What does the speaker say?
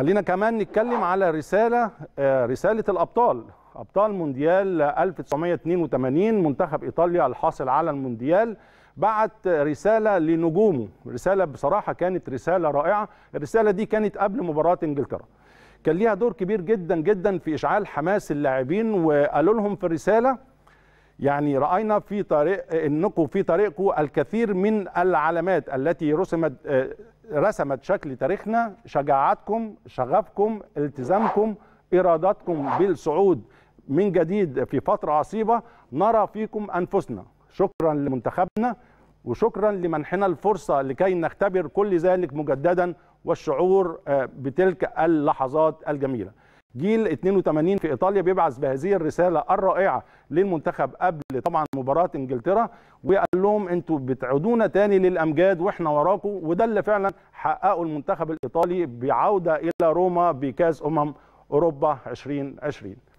خلينا كمان نتكلم على رسالة آه، رسالة الأبطال أبطال مونديال 1982 منتخب إيطاليا الحاصل على المونديال بعت رسالة لنجومه رسالة بصراحة كانت رسالة رائعة الرسالة دي كانت قبل مباراة إنجلترا كان ليها دور كبير جدا جدا في إشعال حماس اللاعبين وقالوا لهم في الرسالة يعني رأينا في طريق إنكم في طريقكم الكثير من العلامات التي رسمت آه، رسمت شكل تاريخنا شجاعتكم شغفكم التزامكم إرادتكم بالصعود من جديد في فترة عصيبة نرى فيكم أنفسنا شكرا لمنتخبنا وشكرا لمنحنا الفرصة لكي نختبر كل ذلك مجددا والشعور آه، بتلك اللحظات الجميلة جيل 82 في ايطاليا بيبعث بهذه الرساله الرائعه للمنتخب قبل طبعا مباراه انجلترا وقال لهم انتوا بتعودونا تاني للامجاد واحنا وراكم وده اللي فعلا حققه المنتخب الايطالي بعوده الى روما بكاس امم اوروبا 2020